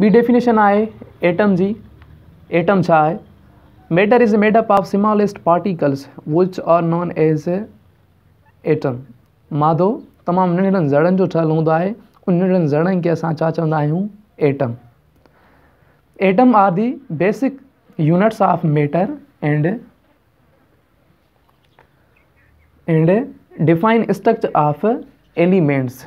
B definition आए atom जी atom छा है matter is made up of smallest particles which are known as atom मादो तमाम नंढड़नि ज़ड़नि जो ठहियलु हूंदो आहे उन नंढड़नि ज़ड़नि खे असां छा चवंदा आहियूं atom atom are the basic units of matter and and define structure of elements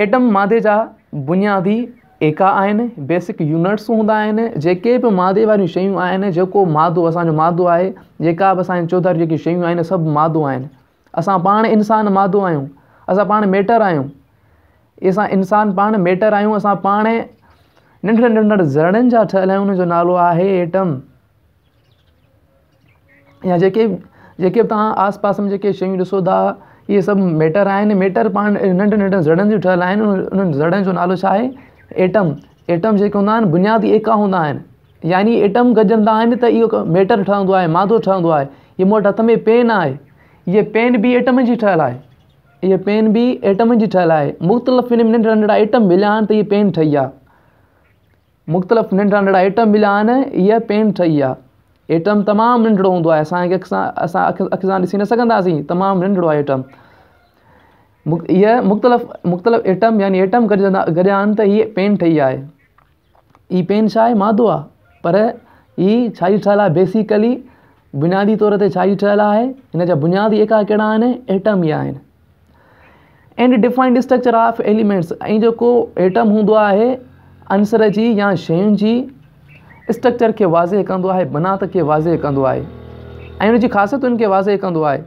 atom मादे जा बुनियादी एका आहिनि बेसिक यूनिट्स हूंदा आहिनि जेके बि मादे वारियूं शयूं आहिनि जेको मादो असांजो मादो आहे जेका बि असांजी चौधारी जेकी शयूं आहिनि सभु मादो आहिनि असां पाण इंसान मादो आहियूं असां पाण मेटर आहियूं असां इंसानु पाण मैटर आहियूं असां पाण नंढनि नंढनि ज़णनि जा ठहियलु आहियूं नालो आहे एटम या जेके जेके बि तव्हां पास में जेके शयूं ॾिसो था इहे सभु मैटर आहिनि मैटर पाण नंढनि नंढनि ज़ड़नि जूं ठहियलु आहिनि उन्हनि जो नालो छा आहे एटम एटम जेके हूंदा आहिनि बुनियादी एका हूंदा आहिनि यानी एटम गजंदा आहिनि त इहो मैटर ठहंदो आहे मादो ठहंदो आहे इहे मूं वटि हथ में पेन आहे इहे पेन बि एटम जी ठहियलु आहे इहे पेन बि एटम जी ठहियलु आहे मुख़्तलिफ़ हिन नंढा नंढा आइटम मिलिया आहिनि त इहे पेन ठही आहे मुख़्तलिफ़ नंढा नंढा आइटम मिलिया आहिनि इहा पेन ठही आहे एटम तमामु नंढिड़ो हूंदो आहे असांखे अखि सां असां अखि अखि सां ॾिसी न सघंदासीं तमामु नंढिड़ो आहे एटम मुख मुख़्तलिफ़ मुख़्तलिफ़ एटम यानी एटम गॾजंदा गॾिया आहिनि त हीअ पेन ठही आहे हीअ पेन छा आहे मादो आहे पर ही छा ठहियलु आहे बेसिकली बुनियादी तौर ते छा ठहियलु आहे हिन जा बुनियादी एका कहिड़ा आहिनि एटम ई आहिनि and defined structure of elements ऐं जेको एटम हूंदो आहे अंसर जी या शयुनि जी स्ट्रक्चर खे वाज़े कंदो आहे बनात खे वाज़े कंदो आहे ऐं हुनजी ख़ासियतुनि खे वाज़े कंदो आहे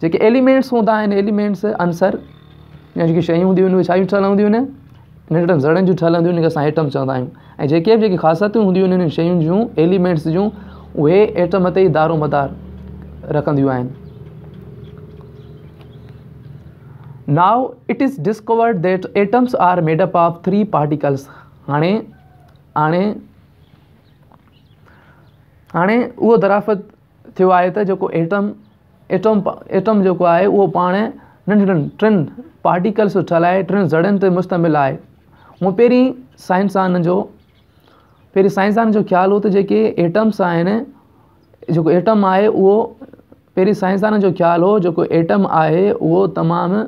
जेके एलिमेंट्स हूंदा आहिनि एलिमेंट्स अंसर या जेके शयूं हूंदियूं आहिनि उहे छा ई ठहियल हूंदियूं आहिनि नंढनि ज़रनि जूं ठहियलु हूंदियूं आहिनि असां एटम चवंदा आहियूं ऐं जेके बि जेके ख़ासियतूं हूंदियूं आहिनि हिननि शयुनि जूं एलिमेंट्स जूं उहे एटम ते ई दारो मदार रखंदियूं आहिनि now it is discovered that atoms are made up of three particles हाणे हाणे हाणे उहो दराफ़त थियो आहे त जेको एटम एटम एटम जेको आहे उहो पाण नंढ नंढे टिनि पार्टिकल्स ठहि आहे टिनि ज़ड़नि ते मुश्तमिल आहे हूअं पहिरीं साईंसान जो पहिरीं साईंसान जो ख़्यालु हो त जेके एटम्स आहिनि जेको एटम आहे उहो पहिरीं साइंसदान जो ख़्यालु हो जेको एटम आहे उहो तमामु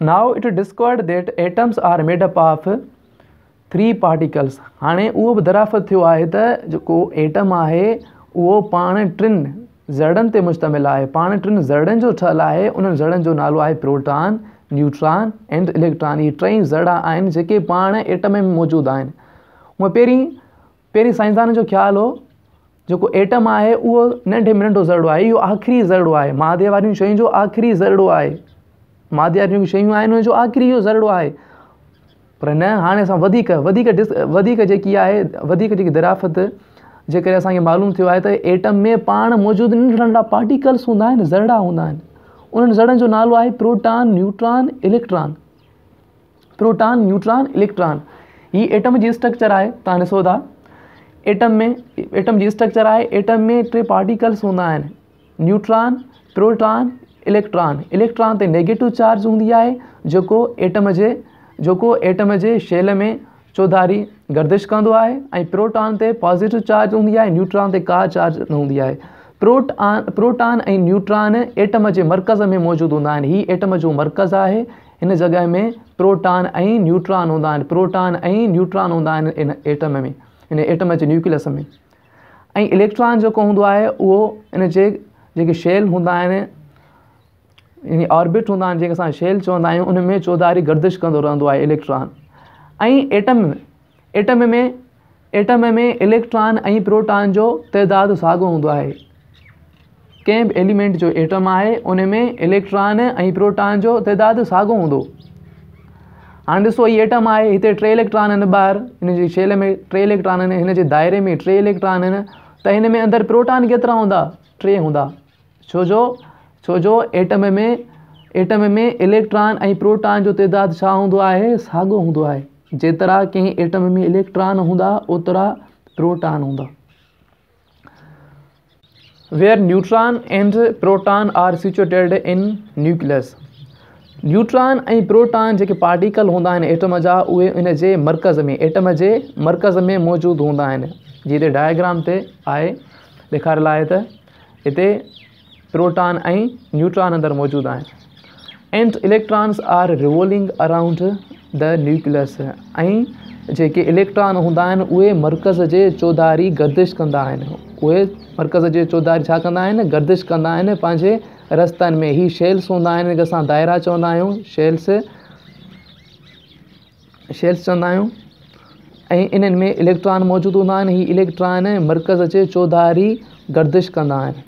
is it discovered atoms atoms are up of three particles हाणे उहो बि दराफ़त थियो आहे त जेको एटम आहे उहो पाण टिनि ज़ड़नि ते मुश्तमिल आहे पाण टिनि ज़ड़नि जो ठहियलु आहे उन ज़ड़नि जो नालो आहे प्रोटान न्यूट्रॉन एंड इलेक्ट्रॉन इहे टई ज़ड़ा आहिनि जेके पाण एटम में मौजूदु आहिनि उहा पहिरीं पहिरीं साइंसदान जो ख़्यालु हो जेको एटम आहे उहो नंढे में नंढो ज़रो आहे इहो आख़िरी ज़रो आहे मादे वारियूं शयुनि जो आख़िरी ज़रो आहे मादे वारियूं शयूं आहिनि उनजो आख़िरी इहो पर न हाणे असां वधीक वधीक डिस वधीक जेकी आहे वधीक जेकी दराफ़त जे करे असांखे मालूम थियो आहे त एटम में पाण मौजूदु नंढा नंढा पार्टिकल्स हूंदा आहिनि ज़रड़ा हूंदा आहिनि उन्हनि ज़रनि जो नालो आहे proton neutron electron proton neutron electron हीअ एटम जी स्ट्रक्चर आहे तव्हां ॾिसो था एटम में एटम जी स्ट्रक्चर आहे एटम में टे पार्टिकल्स हूंदा आहिनि न्यूट्रॉन प्रोटान इलेक्ट्रॉन इलेक्ट्रॉन ते नेगेटिव चार्ज हूंदी आहे जेको एटम जे जेको एटम जे शेल में चौधारी गर्दिश कंदो आहे ऐं प्रोटान ते पॉज़िटिव चार्ज हूंदी आहे न्यूट्रॉन ते का चार्ज न हूंदी आहे प्रोटा प्रोटान ऐं न्यूट्रॉन एटम जे मर्कज़ में मौजूदु हूंदा आहिनि हीअ एटम जो मर्कज़ु आहे हिन जॻह में प्रोटॉन ऐं न्यूट्रॉन हूंदा आहिनि प्रोटान ऐं न्यूट्रॉन हूंदा आहिनि इन एटम में इन एटम जे न्यूक्लियस में ऐं इलेक्ट्रॉन जेको हूंदो आहे उहो इन जे जेके शेल हूंदा आहिनि या ऑर्बिट हूंदा आहिनि जंहिंखे असां शेल चवंदा आहियूं उन में चौधारी गर्दिश कंदो रहंदो आहे इलेक्ट्रॉन ऐं एटम आइटम में एटम में इलेक्ट्रॉन ऐं प्रोटॉन जो तइदादु साॻियो हूंदो आहे कंहिं बि एलिमेंट जो एटम आहे उन में इलेक्ट्रॉन ऐं प्रोटॉन जो तइदादु साॻियो हूंदो हाणे ॾिसो हीअ एटम आहे हिते टे इलेक्ट्रॉन आहिनि ॿाहिरि हिन जी शेल में टे इलेक्ट्रॉन आहिनि हिनजे दाइरे में टे इलेक्ट्रॉन आहिनि त हिन में अंदरु प्रोटान केतिरा हूंदा टे हूंदा छोजो छोजो एटम में एटम में इलेक्ट्रॉन ऐं प्रोटॉन जो तइदादु छा हूंदो आहे साॻियो हूंदो आहे जेतिरा कंहिं एटम में इलेक्ट्रॉन हूंदा ओतिरा प्रोटॉन हूंदा where neutron and proton are situated in nucleus neutron ऐं प्रोटॉन जेके पार्टिकल हूंदा आहिनि एटम जा उहे उन जे मर्कज़ में एटम जे मर्कज़ में मौजूदु हूंदा आहिनि जीअं त डाइग्राम ते आहे ॾेखारियल आहे त हिते प्रोटॉन ऐं न्यूट्रॉन अंदरि मौजूदु आहिनि and electrons are revolving around the nucleus ऐं जेके इलेक्ट्रॉन हूंदा आहिनि उहे मर्कज़ जे चौधारी गर्दिश कंदा आहिनि उहे मर्कज़ जे चौधारी छा कंदा आहिनि गर्दिश कंदा आहिनि पंहिंजे रस्तनि में इहे शेल्स हूंदा आहिनि असां दायरा चवंदा आहियूं शेल्स शेल्स चवंदा आहियूं ऐं इन्हनि में इलेक्ट्रॉन मौजूदु हूंदा आहिनि हीअ इलेक्ट्रॉन मर्कज़ जे चौधारी गर्दिश कंदा आहिनि